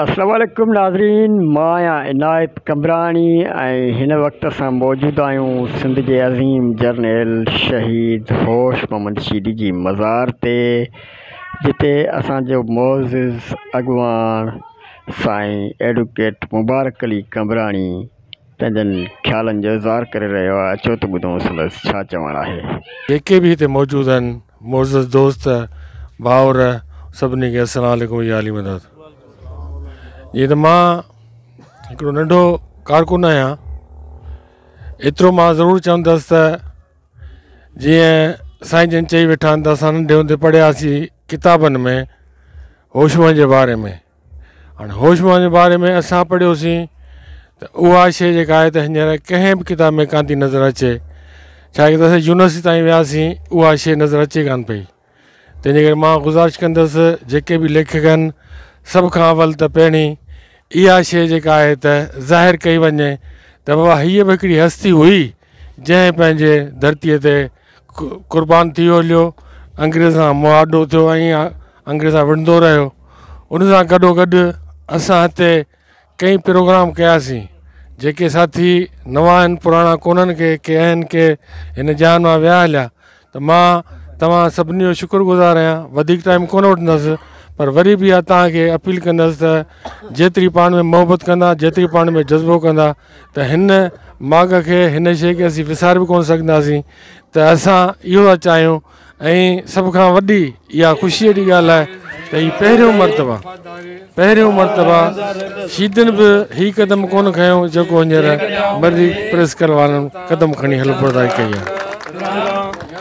असलम नाज़रीन मैं इनायत कमरानी वक़्त अस मौजूद आहियूं सिंध जे अज़ीम जर्नैल शहीद होश मोहम्मद शीरी की मज़ार ते जिते असांजो मोज़िज़ अॻवान साईं एडवोकेट मुबारक अली कमराणी पंहिंजनि ख्याल जो इज़हार कर रो आहे अचो त ॿुधूं संदसि छा चवणु आहे जेके बि हिते मोज़िज़ दोस्त भाउर सभिनी खे असल या आली मदद जीअं त कारकुन आहियां एतिरो मां ज़रूरु चवंदुसि त जन चई वेठा तो अस असां नंढे किताबन में होशमा के बारे में हाँ होशमा जे बारे में अस पढ़ियोसीं त उहा शइ जेका आहे त किताब में कान नज़र अचे छाहे त असां यूनिवर्सिटी ताईं वियासीं उहा नज़र अचे कान पी तंहिंजे गुज़ारिश कस जेके बि लेखक सभ खां अवल त पहिरीं इहा शइ जेका आहे त ज़ाहिर कई वञे त बाबा हीअ बि हिकिड़ी हस्ती हुई जंहिं पंहिंजे धरतीअ ते कुर्बान थी वियो हलियो अंग्रेज़ सां मुआडो थियो ऐं अंग्रेज़ सां विढ़ंदो रहियो उन सां गॾोगॾु असां हिते कई प्रोग्राम कयासीं जेके साथी नवा आहिनि पुराणा कोन्हनि के के आहिनि के हिन जान मां विया हलिया त मां तव्हां सभिनी जो शुक्रगुज़ार आहियां वधीक टाइम कोन वठंदसि पर वरी बि तव्हांखे अपील कंदसि त जेतिरी पाण में मोहबत कंदा जेतिरी पाण में जज़्बो कंदा त हिन माग खे हिन शइ खे असीं विसारे बि कोन सघंदासीं त असां इहो था चाहियूं ऐं सभ खां वॾी इहा ख़ुशीअ जी ॻाल्हि आहे त हीउ पहिरियों मरतबा पहिरियों मर्तु शीदनि बि हीउ क़दम कोन्ह खयो जेको हींअर प्रेस कर वारनि कदम खणी कई आहे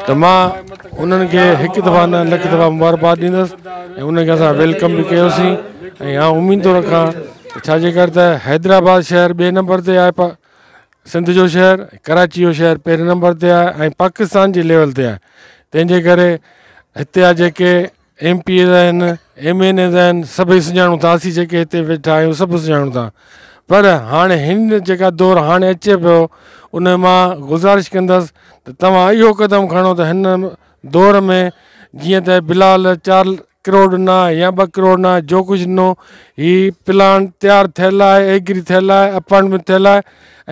त मां उन्हनि खे हिकु दफ़ा न लख दफ़ा मुबारकबाद ॾींदसि ऐं उन्हनि खे असां वेलकम बि कयोसीं ऐं हा उमेद थो रखां छाजे करे त हैदराबाद शहर ॿिए नंबर ते आहे सिंध जो शहर कराची जो शहर पहिरें नंबर ते आहे ऐं पाकिस्तान जे लेवल ते आहे तंहिंजे करे हिते जा जेके एम पी एस आहिनि एम एन एस आहिनि सभई सुञाणूं था असीं जेके हिते वेठा आहियूं सभु सुञाणूं था पर हाणे हिन जेका दौरु हाणे अचे पियो उन मां गुज़ारिश कंदसि त तव्हां इहो क़दम खणो त हिन दौर में जीअं त बिलहाल चार किरोड़ न या ॿ करोड़ न जो कुझु ॾिनो हीउ प्लान तयारु थियल आहे एग्री थियल आहे अपॉइंटमेंट थियल आहे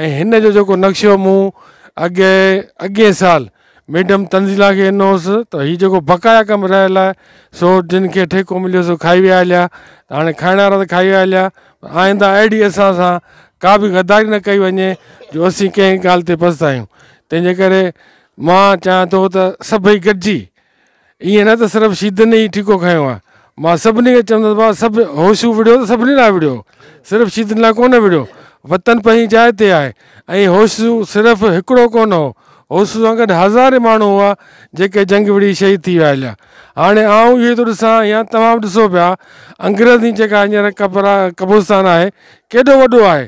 ऐं हिन जो जेको नक्शो मूं अॻे अॻे साल मैडम तंज़ीला खे ॾिनोसि त हीउ जेको बक़ाया कमु रहियल आहे सो जिन खे ठेको मिलियो सो खाई विया त हाणे खाइण खाई विया आईंदा अहिड़ी असां सां का बि गदारी न कई वञे जो असीं कंहिं ॻाल्हि ते पसंदायूं तंहिंजे करे मां चाहियां थो त सभई गॾिजी ईअं न त सिर्फ़ु शीदियुनि ई ठीको खयों आहे मां सभिनी खे चवंदसि भाउ सभु होशू विड़ियो त सभिनी लाइ विड़ियो सिर्फ़ु शीदियुनि लाइ कोन विड़ियो वतन पंहिंजी जाइ ते होशू सिर्फ़ु हिकिड़ो कोन हो होशू सां गॾु हज़ारे माण्हू हुआ जेके जंग विढ़ी शहीद थी विया हुआ हाणे आउं इहो थो ॾिसां या तव्हां बि ॾिसो पिया अंग्रेज़ी जेका हींअर कबरा क़ब्रस्तानु आहे केॾो वॾो आहे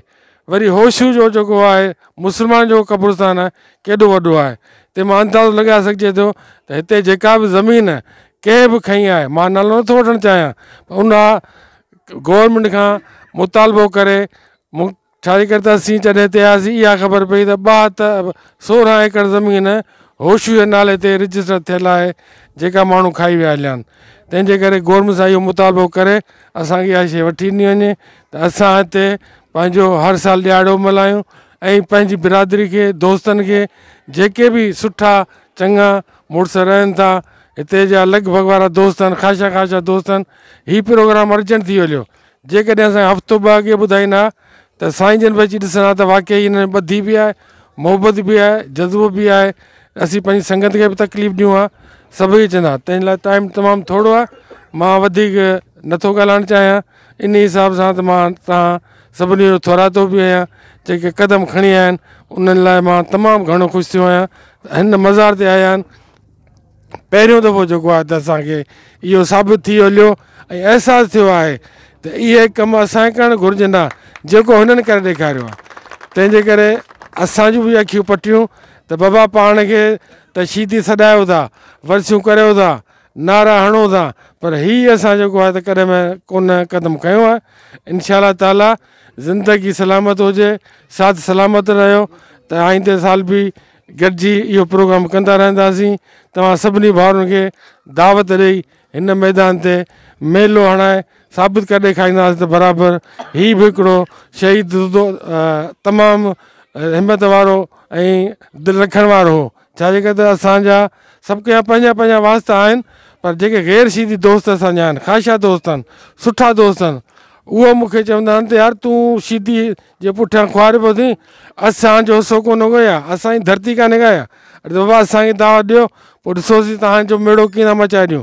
वरी होशू जो जेको आहे मुस्लमान जो क़ब्रस्तान आहे केॾो वॾो आहे ते मां अंदाज़ो लॻाए सघिजे थो त हिते जेका बि ज़मीन कंहिं बि खई आहे मां नालो नथो वठणु चाहियां उन छाजे करे त असीं जॾहिं हिते आयासीं इहा ख़बर पई त ॿाह सोरहं एकड़ ज़मीन होशू जे नाले ते रजिस्टर थियल आहे जेका माण्हू खाई विया हलिया आहिनि तंहिंजे करे गोरमेंट सां इहो मुतालबो करे असांखे इहा शइ वठी ॾिनी वञे त असां हिते पंहिंजो हर साल ॾियारो मल्हायूं ऐं पंहिंजी बिरादरी खे दोस्तनि खे जेके बि सुठा चङा मुड़ुस रहनि था हिते जा लॻभॻि वारा दोस्तनि खाशा दोस्तनि हीउ प्रोग्राम अर्जेंट थी जेकॾहिं असां हफ़्तो ॿ त साईं जन बि अची ॾिसण हा त वाकेई हिन ॿधी बि आहे मोहबत बि आहे जज़्बो बि आहे असीं पंहिंजी संगत खे बि तकलीफ़ ॾियूं हा सभई चवंदा तंहिं लाइ टाइम तमामु थोरो आहे मां वधीक नथो ॻाल्हाइणु चाहियां इन हिसाब सां त मां तव्हां सभिनी जो थोरातो बि आहियां जेके क़दम खणी आया आहिनि उन्हनि लाइ मां तमामु घणो ख़ुशि थियो आहियां हिन मज़ार ते आया आहिनि पहिरियों दफ़ो जेको आहे त असांखे इहो साबित थी हलियो ऐं अहसासु त इहे कम असांखे करणु घुर्जनि हा जेको हिननि करे ॾेखारियो आहे तंहिंजे करे असां जूं बि अखियूं पटियूं त बाबा पाण खे त सॾायो था वरसियूं करियो था नारा हणो था पर इहा असां जेको आहे त कॾहिं कोन कदमु कयूं ताला ज़िंदगी सलामत हुजे साथ सलामत रहियो त आईंदे साल बि गॾिजी इहो प्रोग्राम कंदा रहंदासीं तव्हां सभिनी भाउरनि खे दावत ॾेई हिन मैदान ते मेलो हणाए साबित करे ॾेखारींदासीं त बराबरि हीउ बि हिकिड़ो शहीद तमामु हिमत वारो ऐं दिलि रखण वारो हो छाजे करे त असांजा सभु कंहिं पंहिंजा पंहिंजा वास्ता आहिनि पर जेके गैर शहीदी दोस्त असांजा आहिनि ख़ासि दोस्त आहिनि सुठा दोस्त आहिनि उहो मूंखे चवंदा आहिनि त यार तूं शिदी जे पुठियां खुआरे पियो अथई असांजो हिसो कोन उहा असांजी धरती कोन ॻायां अड़े बाबा असांखे दावा ॾियो पोइ ॾिसोसीं तव्हांजो मेड़ो कीअं न मचाए ॾियो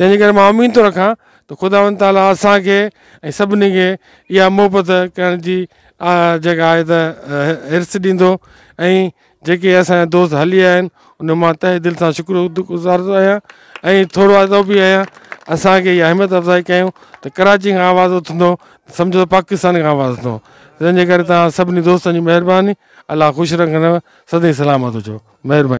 तेज करे मां उमीद थो तो रखां त तो ख़ुदा ताला असांखे ऐं सभिनी खे इहा मुहबत करण जी जेका आहे त हिर्स ॾींदो ऐं जेके असांजा दोस्त हली विया आहिनि उन मां तय दिलि सां शुक्रगुज़ार थो आहियां ऐं थोरो अदब बि अफ़ज़ाई क्यों त कराची का आवाज़ उथंदो समझो त पाकिस्तान का आवाज़ उथंदो तंहिंजे करे तव्हां सभिनी दोस्तनि जी महिरबानी अलाह ख़ुशि सलामत हो